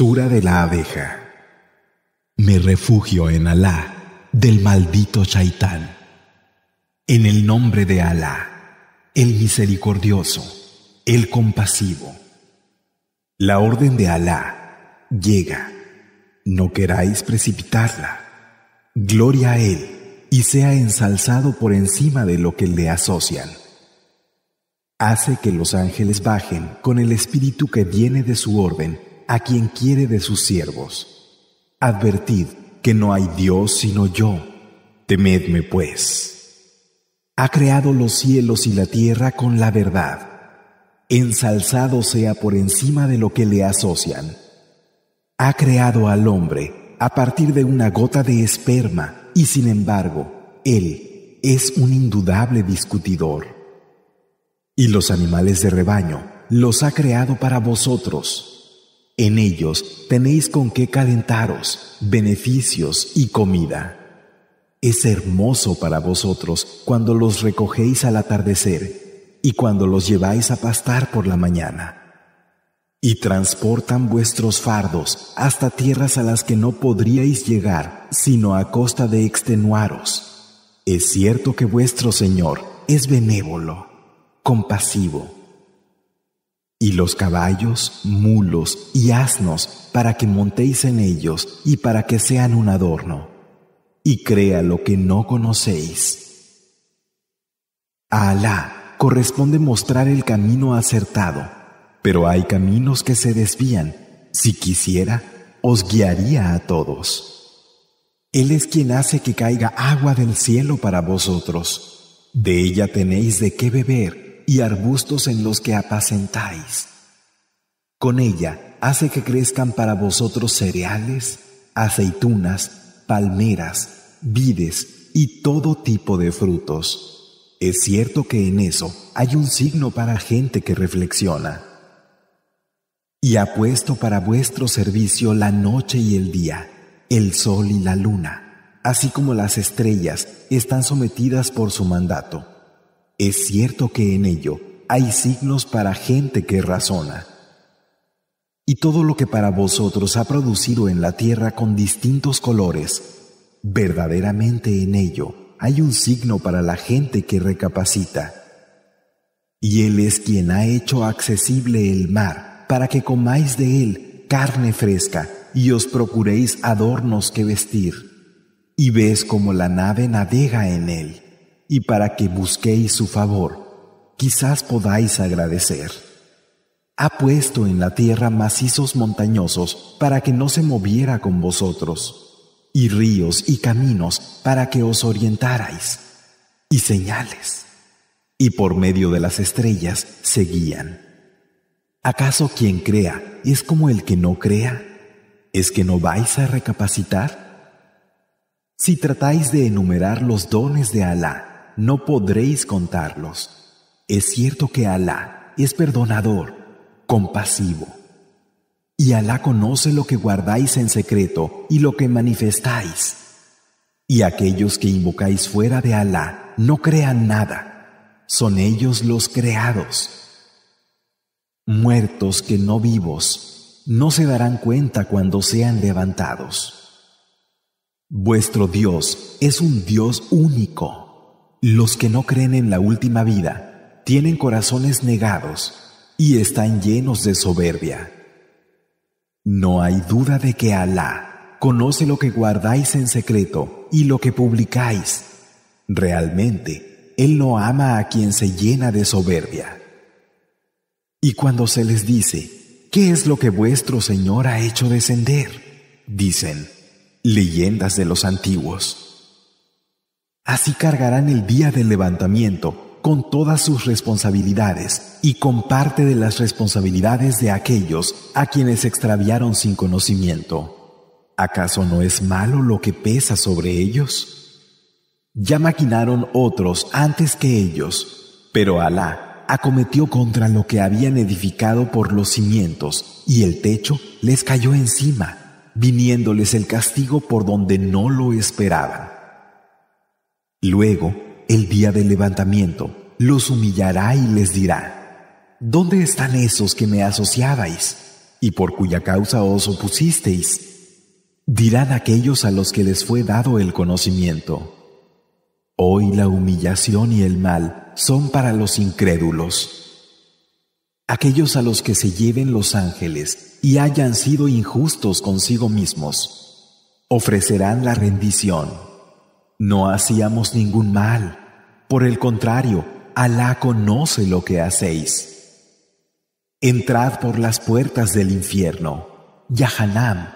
de la abeja. Me refugio en Alá del maldito Chaitán. En el nombre de Alá, el misericordioso, el compasivo. La orden de Alá llega. No queráis precipitarla. Gloria a Él y sea ensalzado por encima de lo que le asocian. Hace que los ángeles bajen con el espíritu que viene de su orden a quien quiere de sus siervos. Advertid que no hay Dios sino yo. Temedme pues. Ha creado los cielos y la tierra con la verdad. Ensalzado sea por encima de lo que le asocian. Ha creado al hombre a partir de una gota de esperma y sin embargo, él es un indudable discutidor. Y los animales de rebaño los ha creado para vosotros en ellos tenéis con qué calentaros, beneficios y comida. Es hermoso para vosotros cuando los recogéis al atardecer y cuando los lleváis a pastar por la mañana. Y transportan vuestros fardos hasta tierras a las que no podríais llegar sino a costa de extenuaros. Es cierto que vuestro Señor es benévolo, compasivo y los caballos, mulos y asnos para que montéis en ellos y para que sean un adorno, y crea lo que no conocéis. A Alá corresponde mostrar el camino acertado, pero hay caminos que se desvían. Si quisiera, os guiaría a todos. Él es quien hace que caiga agua del cielo para vosotros. De ella tenéis de qué beber y arbustos en los que apacentáis. Con ella hace que crezcan para vosotros cereales, aceitunas, palmeras, vides y todo tipo de frutos. Es cierto que en eso hay un signo para gente que reflexiona. Y ha puesto para vuestro servicio la noche y el día, el sol y la luna, así como las estrellas están sometidas por su mandato es cierto que en ello hay signos para gente que razona. Y todo lo que para vosotros ha producido en la tierra con distintos colores, verdaderamente en ello hay un signo para la gente que recapacita. Y Él es quien ha hecho accesible el mar para que comáis de él carne fresca y os procuréis adornos que vestir. Y ves como la nave navega en él y para que busquéis su favor, quizás podáis agradecer. Ha puesto en la tierra macizos montañosos para que no se moviera con vosotros, y ríos y caminos para que os orientarais, y señales, y por medio de las estrellas seguían. ¿Acaso quien crea es como el que no crea? ¿Es que no vais a recapacitar? Si tratáis de enumerar los dones de Alá, no podréis contarlos. Es cierto que Alá es perdonador, compasivo. Y Alá conoce lo que guardáis en secreto y lo que manifestáis. Y aquellos que invocáis fuera de Alá no crean nada. Son ellos los creados. Muertos que no vivos, no se darán cuenta cuando sean levantados. Vuestro Dios es un Dios único. Los que no creen en la última vida tienen corazones negados y están llenos de soberbia. No hay duda de que Alá conoce lo que guardáis en secreto y lo que publicáis. Realmente, Él no ama a quien se llena de soberbia. Y cuando se les dice, ¿qué es lo que vuestro Señor ha hecho descender? Dicen, leyendas de los antiguos. Así cargarán el día del levantamiento con todas sus responsabilidades y con parte de las responsabilidades de aquellos a quienes extraviaron sin conocimiento. ¿Acaso no es malo lo que pesa sobre ellos? Ya maquinaron otros antes que ellos, pero Alá acometió contra lo que habían edificado por los cimientos y el techo les cayó encima, viniéndoles el castigo por donde no lo esperaban. Luego, el día del levantamiento, los humillará y les dirá, ¿dónde están esos que me asociabais y por cuya causa os opusisteis? Dirán aquellos a los que les fue dado el conocimiento. Hoy la humillación y el mal son para los incrédulos. Aquellos a los que se lleven los ángeles y hayan sido injustos consigo mismos, ofrecerán la rendición. No hacíamos ningún mal. Por el contrario, Alá conoce lo que hacéis. Entrad por las puertas del infierno, Yahanam,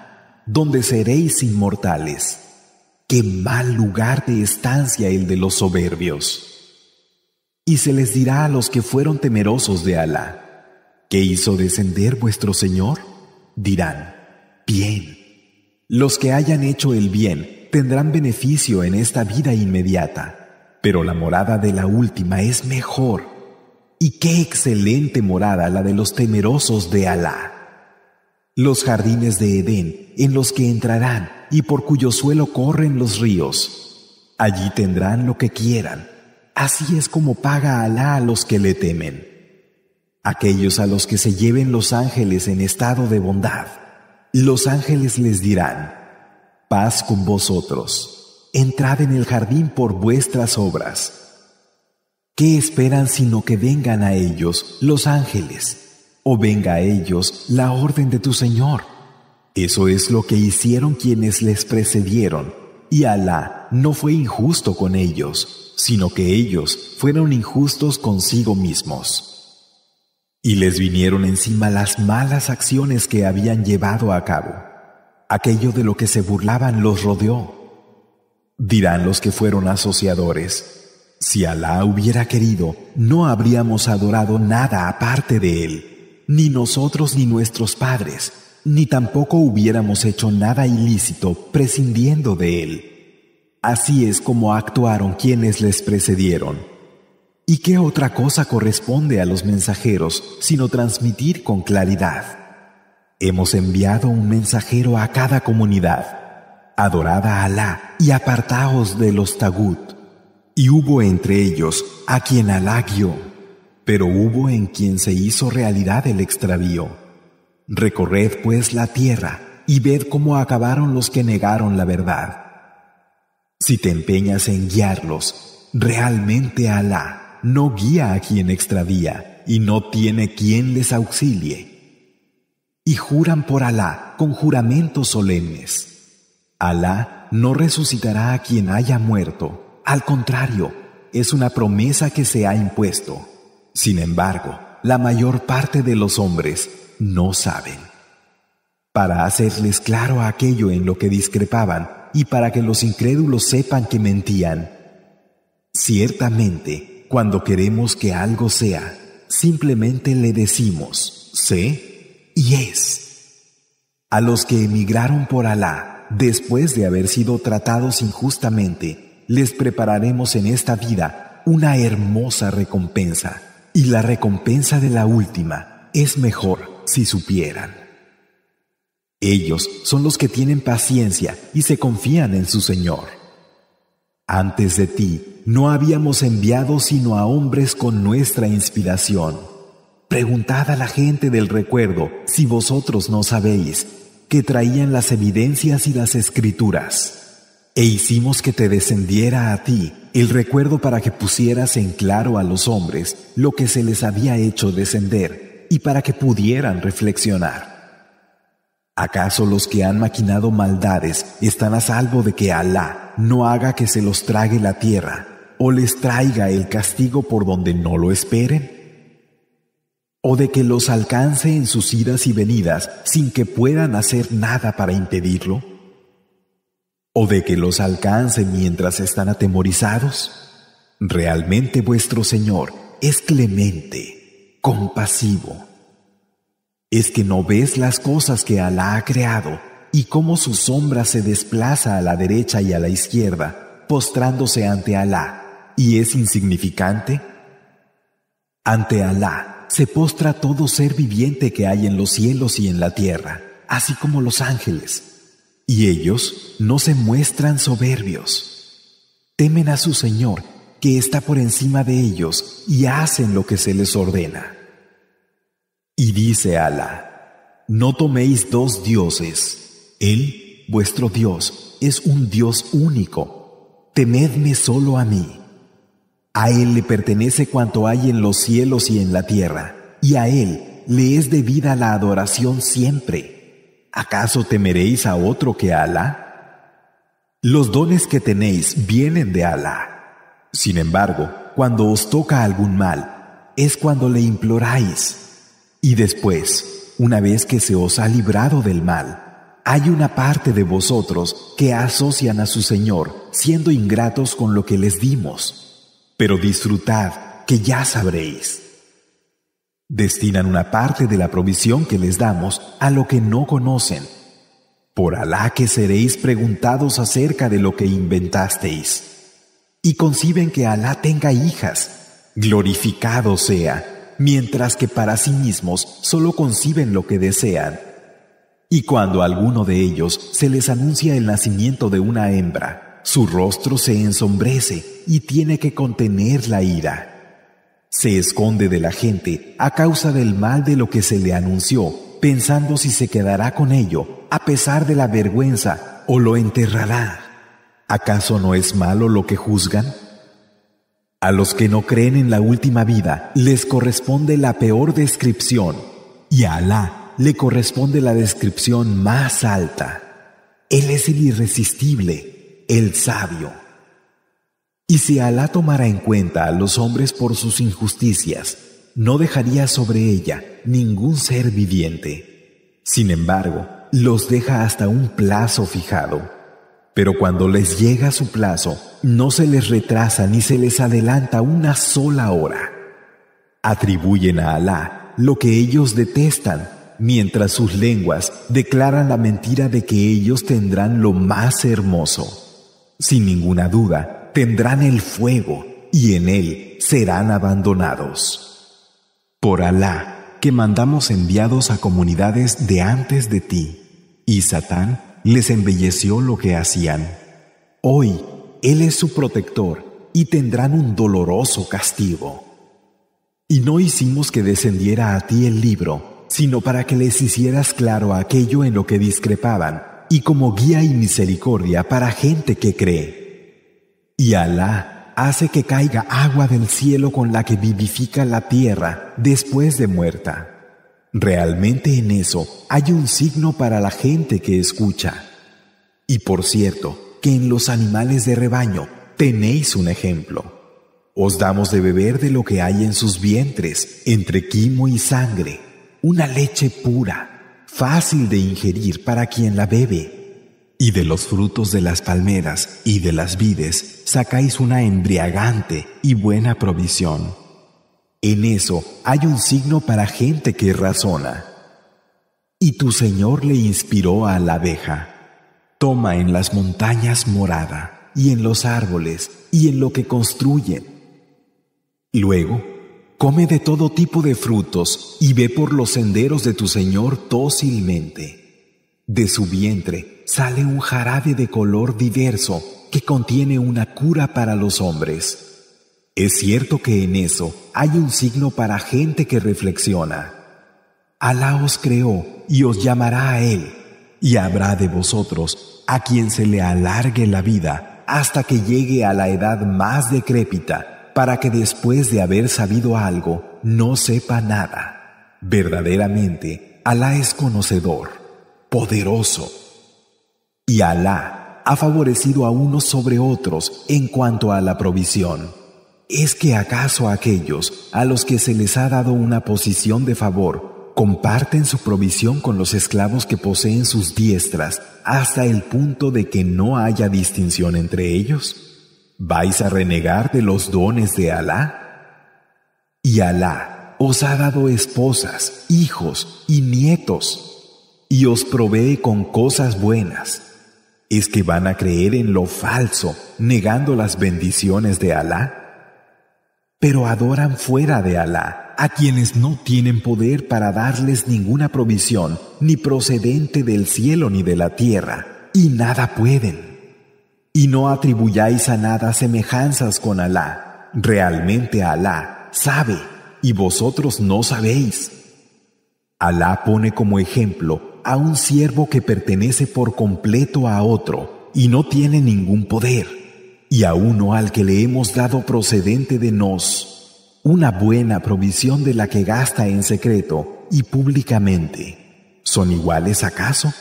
donde seréis inmortales. Qué mal lugar de estancia el de los soberbios. Y se les dirá a los que fueron temerosos de Alá, ¿qué hizo descender vuestro Señor? Dirán, bien. Los que hayan hecho el bien, tendrán beneficio en esta vida inmediata, pero la morada de la última es mejor. Y qué excelente morada la de los temerosos de Alá. Los jardines de Edén en los que entrarán y por cuyo suelo corren los ríos. Allí tendrán lo que quieran. Así es como paga Alá a los que le temen. Aquellos a los que se lleven los ángeles en estado de bondad, los ángeles les dirán, Paz con vosotros. Entrad en el jardín por vuestras obras. ¿Qué esperan sino que vengan a ellos los ángeles? ¿O venga a ellos la orden de tu Señor? Eso es lo que hicieron quienes les precedieron, y Alá no fue injusto con ellos, sino que ellos fueron injustos consigo mismos. Y les vinieron encima las malas acciones que habían llevado a cabo aquello de lo que se burlaban los rodeó. Dirán los que fueron asociadores, si Alá hubiera querido, no habríamos adorado nada aparte de Él, ni nosotros ni nuestros padres, ni tampoco hubiéramos hecho nada ilícito prescindiendo de Él. Así es como actuaron quienes les precedieron. ¿Y qué otra cosa corresponde a los mensajeros sino transmitir con claridad? Hemos enviado un mensajero a cada comunidad. Adorad a Alá y apartaos de los tagut. Y hubo entre ellos a quien Alá guió, pero hubo en quien se hizo realidad el extravío. Recorred pues la tierra y ved cómo acabaron los que negaron la verdad. Si te empeñas en guiarlos, realmente Alá no guía a quien extravía y no tiene quien les auxilie y juran por Alá con juramentos solemnes. Alá no resucitará a quien haya muerto, al contrario, es una promesa que se ha impuesto. Sin embargo, la mayor parte de los hombres no saben. Para hacerles claro aquello en lo que discrepaban y para que los incrédulos sepan que mentían, ciertamente, cuando queremos que algo sea, simplemente le decimos, sé y es. A los que emigraron por Alá, después de haber sido tratados injustamente, les prepararemos en esta vida una hermosa recompensa, y la recompensa de la última es mejor si supieran. Ellos son los que tienen paciencia y se confían en su Señor. Antes de ti no habíamos enviado sino a hombres con nuestra inspiración Preguntad a la gente del recuerdo si vosotros no sabéis que traían las evidencias y las escrituras. E hicimos que te descendiera a ti el recuerdo para que pusieras en claro a los hombres lo que se les había hecho descender y para que pudieran reflexionar. ¿Acaso los que han maquinado maldades están a salvo de que Alá no haga que se los trague la tierra o les traiga el castigo por donde no lo esperen? o de que los alcance en sus idas y venidas sin que puedan hacer nada para impedirlo, o de que los alcance mientras están atemorizados. Realmente vuestro Señor es clemente, compasivo. Es que no ves las cosas que Alá ha creado y cómo su sombra se desplaza a la derecha y a la izquierda, postrándose ante Alá, y es insignificante. Ante Alá se postra todo ser viviente que hay en los cielos y en la tierra, así como los ángeles, y ellos no se muestran soberbios. Temen a su Señor, que está por encima de ellos, y hacen lo que se les ordena. Y dice Alá, no toméis dos dioses, Él, vuestro Dios, es un Dios único, temedme solo a mí. A Él le pertenece cuanto hay en los cielos y en la tierra, y a Él le es debida la adoración siempre. ¿Acaso temeréis a otro que a Alá? Los dones que tenéis vienen de Alá. Sin embargo, cuando os toca algún mal, es cuando le imploráis. Y después, una vez que se os ha librado del mal, hay una parte de vosotros que asocian a su Señor, siendo ingratos con lo que les dimos pero disfrutad que ya sabréis. Destinan una parte de la provisión que les damos a lo que no conocen. Por Alá que seréis preguntados acerca de lo que inventasteis. Y conciben que Alá tenga hijas, glorificado sea, mientras que para sí mismos solo conciben lo que desean. Y cuando a alguno de ellos se les anuncia el nacimiento de una hembra, su rostro se ensombrece y tiene que contener la ira. Se esconde de la gente a causa del mal de lo que se le anunció, pensando si se quedará con ello, a pesar de la vergüenza, o lo enterrará. ¿Acaso no es malo lo que juzgan? A los que no creen en la última vida les corresponde la peor descripción, y a Alá le corresponde la descripción más alta. Él es el irresistible el sabio. Y si Alá tomara en cuenta a los hombres por sus injusticias, no dejaría sobre ella ningún ser viviente. Sin embargo, los deja hasta un plazo fijado. Pero cuando les llega su plazo, no se les retrasa ni se les adelanta una sola hora. Atribuyen a Alá lo que ellos detestan, mientras sus lenguas declaran la mentira de que ellos tendrán lo más hermoso sin ninguna duda, tendrán el fuego y en él serán abandonados. Por Alá, que mandamos enviados a comunidades de antes de ti, y Satán les embelleció lo que hacían. Hoy Él es su protector y tendrán un doloroso castigo. Y no hicimos que descendiera a ti el libro, sino para que les hicieras claro aquello en lo que discrepaban y como guía y misericordia para gente que cree. Y Alá hace que caiga agua del cielo con la que vivifica la tierra después de muerta. Realmente en eso hay un signo para la gente que escucha. Y por cierto, que en los animales de rebaño tenéis un ejemplo. Os damos de beber de lo que hay en sus vientres, entre quimo y sangre, una leche pura fácil de ingerir para quien la bebe. Y de los frutos de las palmeras y de las vides sacáis una embriagante y buena provisión. En eso hay un signo para gente que razona. Y tu Señor le inspiró a la abeja. Toma en las montañas morada, y en los árboles, y en lo que construyen. Luego, Come de todo tipo de frutos y ve por los senderos de tu Señor dócilmente. De su vientre sale un jarabe de color diverso que contiene una cura para los hombres. Es cierto que en eso hay un signo para gente que reflexiona. Alá os creó y os llamará a Él, y habrá de vosotros a quien se le alargue la vida hasta que llegue a la edad más decrépita para que después de haber sabido algo no sepa nada. Verdaderamente, Alá es conocedor, poderoso. Y Alá ha favorecido a unos sobre otros en cuanto a la provisión. ¿Es que acaso aquellos a los que se les ha dado una posición de favor comparten su provisión con los esclavos que poseen sus diestras hasta el punto de que no haya distinción entre ellos? ¿Vais a renegar de los dones de Alá? Y Alá os ha dado esposas, hijos y nietos, y os provee con cosas buenas. ¿Es que van a creer en lo falso, negando las bendiciones de Alá? Pero adoran fuera de Alá a quienes no tienen poder para darles ninguna provisión, ni procedente del cielo ni de la tierra, y nada pueden. Y no atribuyáis a nada semejanzas con Alá. Realmente Alá sabe y vosotros no sabéis. Alá pone como ejemplo a un siervo que pertenece por completo a otro y no tiene ningún poder, y a uno al que le hemos dado procedente de nos una buena provisión de la que gasta en secreto y públicamente. ¿Son iguales acaso?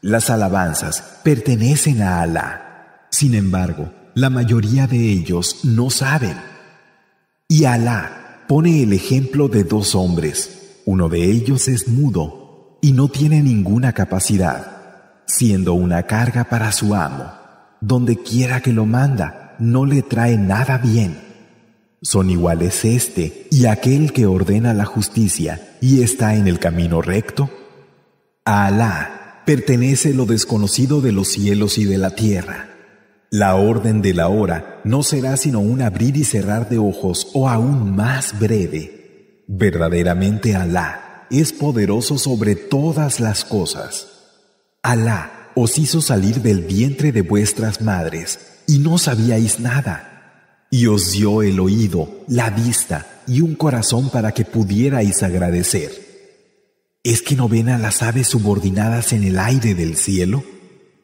Las alabanzas pertenecen a Alá. Sin embargo, la mayoría de ellos no saben. Y Alá pone el ejemplo de dos hombres. Uno de ellos es mudo y no tiene ninguna capacidad, siendo una carga para su amo. Donde quiera que lo manda, no le trae nada bien. Son iguales este y aquel que ordena la justicia y está en el camino recto. A Alá pertenece lo desconocido de los cielos y de la tierra. La orden de la hora no será sino un abrir y cerrar de ojos o aún más breve. Verdaderamente Alá es poderoso sobre todas las cosas. Alá os hizo salir del vientre de vuestras madres y no sabíais nada. Y os dio el oído, la vista y un corazón para que pudierais agradecer. ¿Es que no ven a las aves subordinadas en el aire del cielo?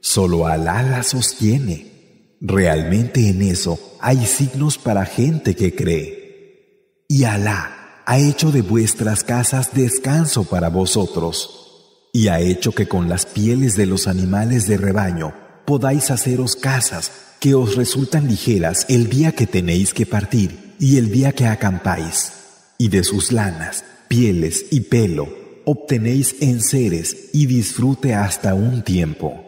Solo Alá las sostiene. Realmente en eso hay signos para gente que cree. Y Alá ha hecho de vuestras casas descanso para vosotros, y ha hecho que con las pieles de los animales de rebaño podáis haceros casas que os resultan ligeras el día que tenéis que partir y el día que acampáis, y de sus lanas, pieles y pelo obtenéis en seres y disfrute hasta un tiempo.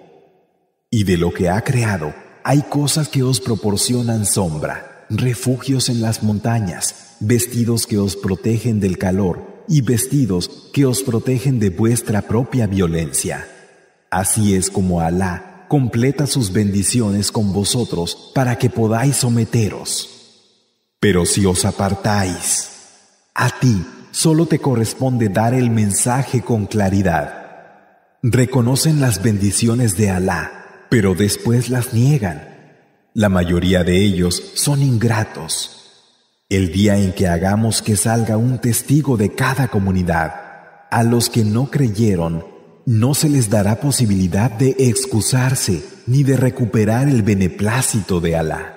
Y de lo que ha creado, hay cosas que os proporcionan sombra, refugios en las montañas, vestidos que os protegen del calor y vestidos que os protegen de vuestra propia violencia. Así es como Alá completa sus bendiciones con vosotros para que podáis someteros. Pero si os apartáis, a ti solo te corresponde dar el mensaje con claridad. Reconocen las bendiciones de Alá pero después las niegan. La mayoría de ellos son ingratos. El día en que hagamos que salga un testigo de cada comunidad, a los que no creyeron, no se les dará posibilidad de excusarse ni de recuperar el beneplácito de Alá.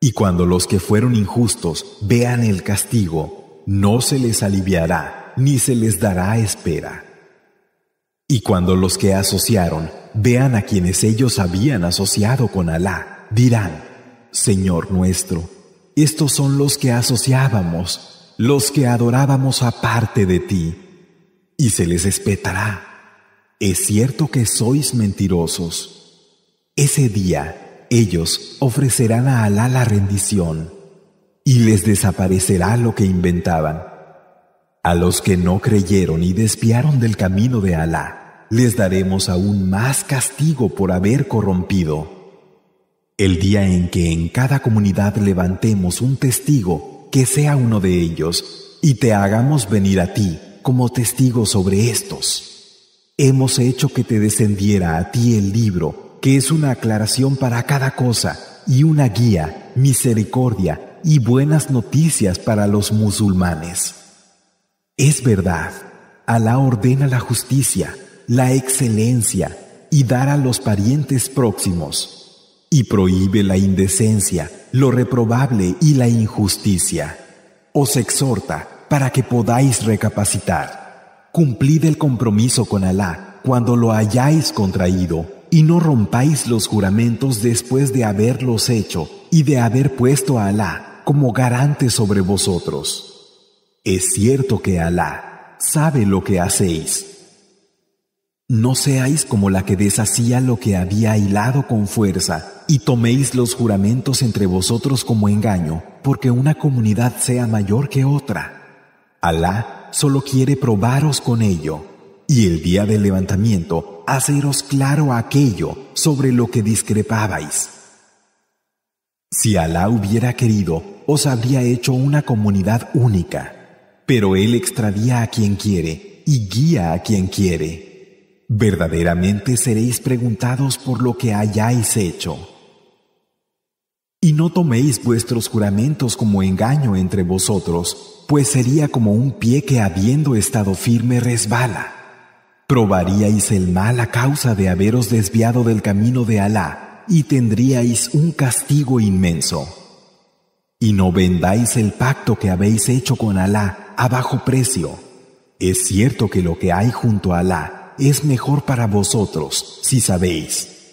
Y cuando los que fueron injustos vean el castigo, no se les aliviará ni se les dará espera. Y cuando los que asociaron vean a quienes ellos habían asociado con Alá, dirán, Señor nuestro, estos son los que asociábamos, los que adorábamos aparte de ti, y se les espetará. Es cierto que sois mentirosos. Ese día ellos ofrecerán a Alá la rendición, y les desaparecerá lo que inventaban. A los que no creyeron y desviaron del camino de Alá, les daremos aún más castigo por haber corrompido. El día en que en cada comunidad levantemos un testigo que sea uno de ellos y te hagamos venir a ti como testigo sobre estos. Hemos hecho que te descendiera a ti el libro, que es una aclaración para cada cosa y una guía, misericordia y buenas noticias para los musulmanes. Es verdad, Alá ordena la justicia, la excelencia y dar a los parientes próximos, y prohíbe la indecencia, lo reprobable y la injusticia. Os exhorta para que podáis recapacitar. Cumplid el compromiso con Alá cuando lo hayáis contraído y no rompáis los juramentos después de haberlos hecho y de haber puesto a Alá como garante sobre vosotros. Es cierto que Alá sabe lo que hacéis. No seáis como la que deshacía lo que había hilado con fuerza y toméis los juramentos entre vosotros como engaño, porque una comunidad sea mayor que otra. Alá solo quiere probaros con ello, y el día del levantamiento haceros claro aquello sobre lo que discrepabais. Si Alá hubiera querido, os habría hecho una comunidad única pero Él extravía a quien quiere y guía a quien quiere. Verdaderamente seréis preguntados por lo que hayáis hecho. Y no toméis vuestros juramentos como engaño entre vosotros, pues sería como un pie que habiendo estado firme resbala. Probaríais el mal a causa de haberos desviado del camino de Alá y tendríais un castigo inmenso y no vendáis el pacto que habéis hecho con Alá a bajo precio. Es cierto que lo que hay junto a Alá es mejor para vosotros, si sabéis.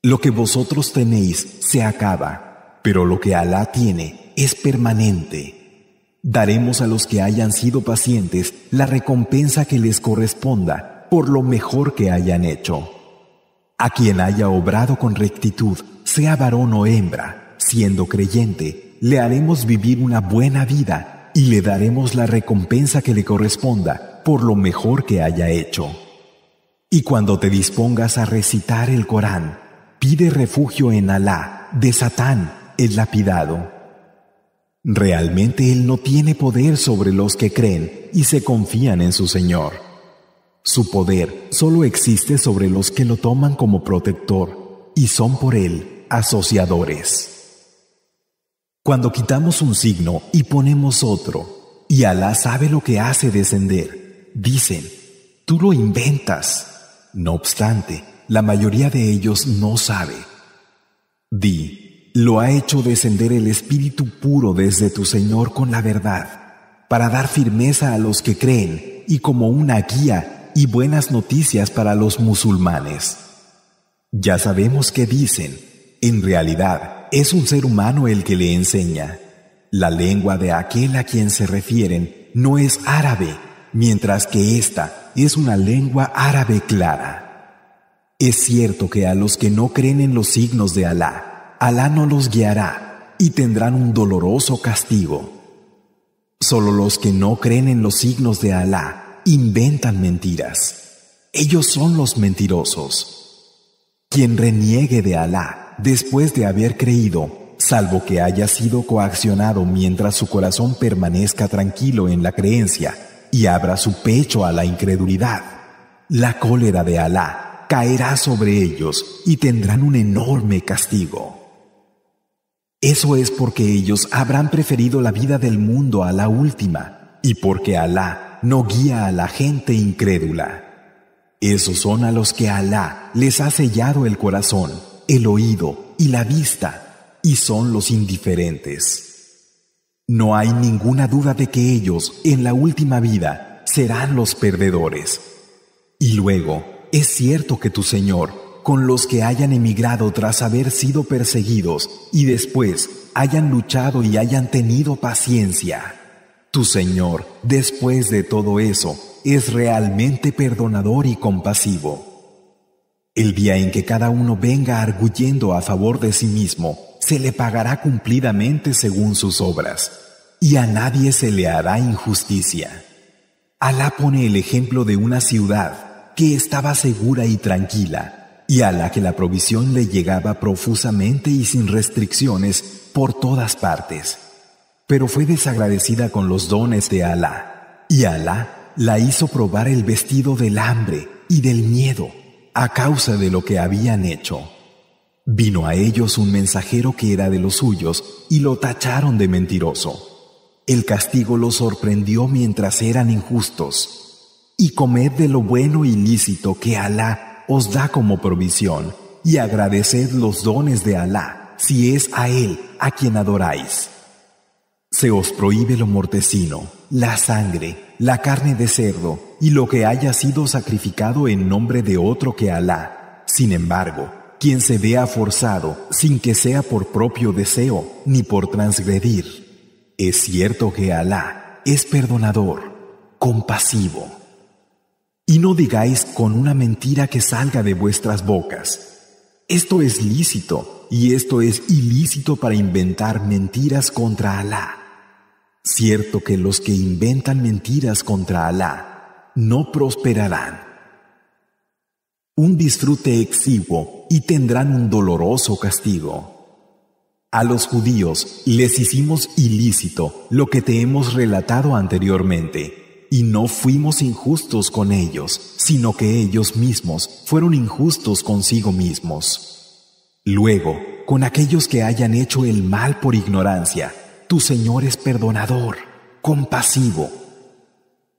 Lo que vosotros tenéis se acaba, pero lo que Alá tiene es permanente. Daremos a los que hayan sido pacientes la recompensa que les corresponda por lo mejor que hayan hecho. A quien haya obrado con rectitud, sea varón o hembra, siendo creyente, le haremos vivir una buena vida y le daremos la recompensa que le corresponda por lo mejor que haya hecho. Y cuando te dispongas a recitar el Corán, pide refugio en Alá, de Satán, el lapidado. Realmente Él no tiene poder sobre los que creen y se confían en su Señor. Su poder solo existe sobre los que lo toman como protector y son por Él asociadores. Cuando quitamos un signo y ponemos otro, y Alá sabe lo que hace descender, dicen, tú lo inventas. No obstante, la mayoría de ellos no sabe. Di, lo ha hecho descender el Espíritu puro desde tu Señor con la verdad, para dar firmeza a los que creen y como una guía y buenas noticias para los musulmanes. Ya sabemos que dicen, en realidad, es un ser humano el que le enseña. La lengua de aquel a quien se refieren no es árabe, mientras que esta es una lengua árabe clara. Es cierto que a los que no creen en los signos de Alá, Alá no los guiará y tendrán un doloroso castigo. Solo los que no creen en los signos de Alá inventan mentiras. Ellos son los mentirosos. Quien reniegue de Alá, después de haber creído, salvo que haya sido coaccionado mientras su corazón permanezca tranquilo en la creencia y abra su pecho a la incredulidad. La cólera de Alá caerá sobre ellos y tendrán un enorme castigo. Eso es porque ellos habrán preferido la vida del mundo a la última y porque Alá no guía a la gente incrédula. Esos son a los que Alá les ha sellado el corazón el oído y la vista, y son los indiferentes. No hay ninguna duda de que ellos en la última vida serán los perdedores. Y luego, es cierto que tu Señor, con los que hayan emigrado tras haber sido perseguidos y después hayan luchado y hayan tenido paciencia, tu Señor, después de todo eso, es realmente perdonador y compasivo. El día en que cada uno venga arguyendo a favor de sí mismo, se le pagará cumplidamente según sus obras, y a nadie se le hará injusticia. Alá pone el ejemplo de una ciudad que estaba segura y tranquila, y a la que la provisión le llegaba profusamente y sin restricciones por todas partes. Pero fue desagradecida con los dones de Alá, y Alá la hizo probar el vestido del hambre y del miedo a causa de lo que habían hecho. Vino a ellos un mensajero que era de los suyos y lo tacharon de mentiroso. El castigo los sorprendió mientras eran injustos. Y comed de lo bueno y lícito que Alá os da como provisión, y agradeced los dones de Alá, si es a Él a quien adoráis. Se os prohíbe lo mortecino, la sangre, la carne de cerdo y lo que haya sido sacrificado en nombre de otro que Alá. Sin embargo, quien se vea forzado sin que sea por propio deseo ni por transgredir. Es cierto que Alá es perdonador, compasivo. Y no digáis con una mentira que salga de vuestras bocas. Esto es lícito y esto es ilícito para inventar mentiras contra Alá. Cierto que los que inventan mentiras contra Alá no prosperarán. Un disfrute exiguo y tendrán un doloroso castigo. A los judíos les hicimos ilícito lo que te hemos relatado anteriormente, y no fuimos injustos con ellos, sino que ellos mismos fueron injustos consigo mismos. Luego, con aquellos que hayan hecho el mal por ignorancia, tu Señor es perdonador, compasivo.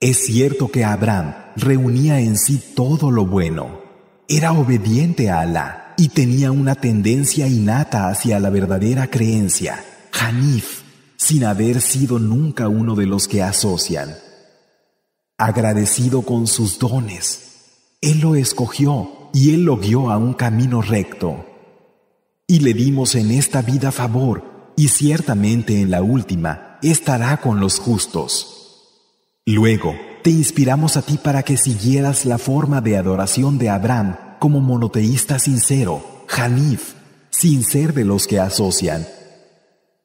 Es cierto que Abraham reunía en sí todo lo bueno. Era obediente a Alá y tenía una tendencia innata hacia la verdadera creencia, Hanif, sin haber sido nunca uno de los que asocian. Agradecido con sus dones, Él lo escogió y Él lo guió a un camino recto. Y le dimos en esta vida favor y ciertamente en la última estará con los justos. Luego, te inspiramos a ti para que siguieras la forma de adoración de Abraham como monoteísta sincero, Hanif, sin ser de los que asocian.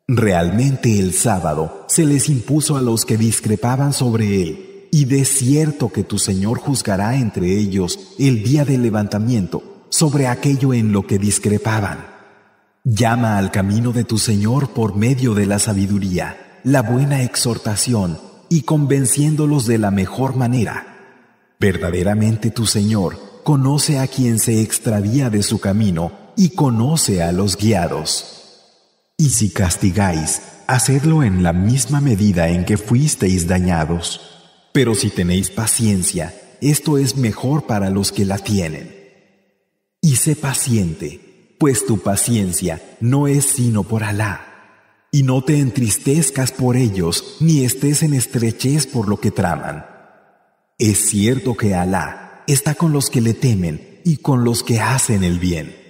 Realmente el sábado se les impuso a los que discrepaban sobre él, y de cierto que tu Señor juzgará entre ellos el día del levantamiento sobre aquello en lo que discrepaban. Llama al camino de tu Señor por medio de la sabiduría, la buena exhortación y convenciéndolos de la mejor manera. Verdaderamente tu Señor conoce a quien se extravía de su camino y conoce a los guiados. Y si castigáis, hacedlo en la misma medida en que fuisteis dañados. Pero si tenéis paciencia, esto es mejor para los que la tienen. Y sé paciente pues tu paciencia no es sino por Alá. Y no te entristezcas por ellos, ni estés en estrechez por lo que traman. Es cierto que Alá está con los que le temen y con los que hacen el bien.